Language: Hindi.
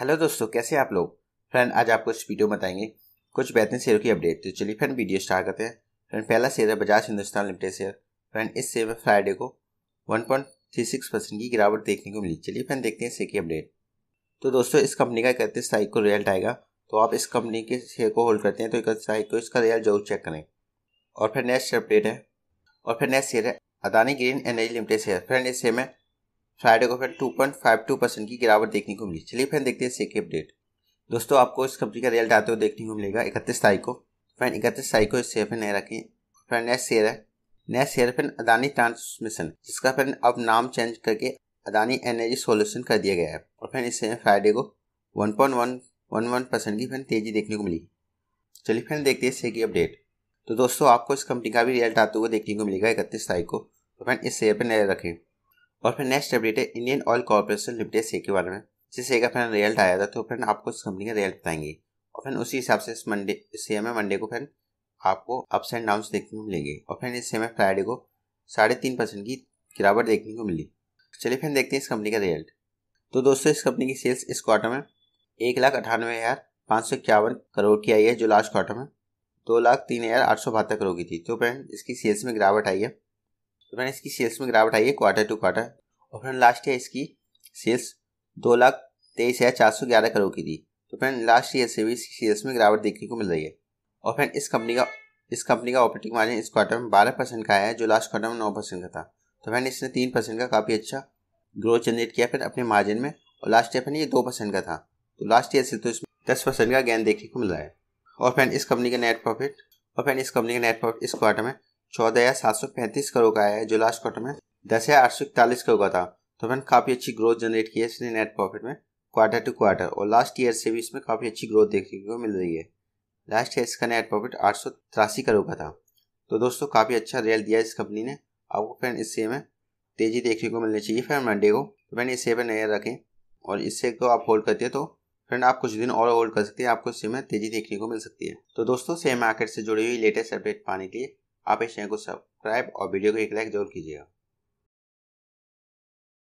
हेलो दोस्तों कैसे आप लोग फ्रेंड आज आपको इस वीडियो में बताएंगे कुछ बेहतरीन शेयर की अपडेट तो चलिए फ्रेंड वीडियो स्टार्ट करते हैं फ्रेंड पहला शेयर है Bajaj Hindustan limited share friend इस शेयर में फ्राइडे को 1.36 परसेंट की गिरावट देखने को मिली चलिए फ्रेंड देखते हैं शेयर की अपडेट तो दोस्तों इस कंपनी का इकतीस तारीख को रिजल्ट आएगा तो आप इस कंपनी के शेयर को होल्ड करते हैं तो इकतीस तारीख को इसका रिजल्ट जरूर चेक करें और फिर नेक्स्ट अपडेट है और फिर नेक्स्ट शेयर है Adani green energy limited share friend इस शेयर में फ्राइडे को फिर two point five two percent की गिरावट देखने को मिली चलिए फ्रेंड देखते हैं सेक की अपडेट दोस्तों आपको इस कंपनी का रिजल्ट आते हुए देखने को मिलेगा इकतीस तारीख को फ्रेंड इकतीस तारीख को इस शेयर पर नया रखें फ्रेंड नेक्स्ट शेयर है नेक्स्ट शेयर फिर अदानी ट्रांसमिशन जिसका फिर अब नाम चेंज करके अदानी एनर्जी सोल्यूशन कर दिया गया है और फिर इस शेयर फ्राइडे को one point one one one percent की फिर तेजी देखने को मिली चलिए फ्रेंड देखते हैं शेयर अपडेट तो दोस्तों आपको इस कंपनी का भी रिजल्ट आते हुए देखने को मिलेगा इकतीस तारीख को तो फ्रेंड इस शेयर पर नजर रखें और फिर नेक्स्ट अपडेट है इंडियन ऑयल कॉरपोरेशन लिमिटेड से के बारे में जिससे का फ्रेंड रिजल्ट आया था तो फ्रेंड आपको इस कंपनी का रिजल्ट बताएंगे और फिर उसी हिसाब से इस मंडे से हमें मंडे को फ्रेंड आपको अप्स एंड डाउन देखने को मिलेंगे और फ्रेंड इस समय फ्राइडे को साढ़े तीन परसेंट की गिरावट देखने को मिली चलिए फ्रेंड देखते हैं इस कंपनी का रिजल्ट तो दोस्तों इस कंपनी की सेल्स इस क्वार्टर में एक लाख अठानवे हज़ार पाँच सौ इक्यावन करोड़ की आई है जो लास्ट क्वार्टर में दो लाख तीन हज़ार आठ सौ बहत्तर करोड़ की थी तो फ्रेंड इसकी सेल्स में गिरावट आई है तो मैंने इसकी सेल्स में गिरावट आई है क्वार्टर टू क्वार्टर और फ्रेंड लास्ट ईयर इसकी सेल्स दो लाख तेईस हज़ार चार सौ ग्यारह करोड़ की थी तो फ्रेंड लास्ट ईयर से भी इसकी सेल्स में गिरावट देखने को मिल रही है और फ्रेंड इस कंपनी का इस कंपनी का ऑपरेटिंग मार्जिन इस क्वार्टर में बारह परसेंट का आया है जो लास्ट क्वार्टर में नौ परसेंट का था तो फ्रेंड इसने तीन परसेंट का काफ़ी अच्छा ग्रोथ जनरेट किया फिर अपने मार्जिन में और लास्ट ईयर फ्रेंड ये दो परसेंट का था तो लास्ट ईयर से तो इसमें दस परसेंट का गेन देखने को मिल रहा है और फ्रेंड इस कंपनी का नेट प्रॉफिट और फ्रेंड इस कंपनी का नेट प्रॉफिट इस क्वार्टर में चौदह हजार सात सौ पैंतीस करोड़ का आया है जो लास्ट क्वार्टर में दस हजार आठ सौ इकतालीस करोड़ का था तो मैंने काफ़ी अच्छी ग्रोथ जनरेट की है इसने नेट प्रॉफिट में क्वार्टर टू क्वार्टर और लास्ट ईयर से भी इसमें काफ़ी अच्छी ग्रोथ देखने को मिल रही है लास्ट ईयर इसका नेट प्रॉफिट आठ सौ तिरासी करोड़ का था तो दोस्तों काफ़ी अच्छा रियल दिया इस कंपनी ने आपको फ्रेंड इससे में तेज़ी देखने को मिलनी चाहिए फ्रेंड मंडे को तो फ्रेंड इसे पर नया रखें और इससे को आप होल्ड करते हैं तो फ्रेंड आप कुछ दिन और होल्ड कर सकते हैं आपको इससे में तेज़ी देखने को मिल सकती है तो दोस्तों शेयर मार्केट से जुड़ी हुई लेटेस्ट अपडेट पाने के लिए आप इस चैनल को सब्सक्राइब और वीडियो को एक लाइक जरूर कीजिएगा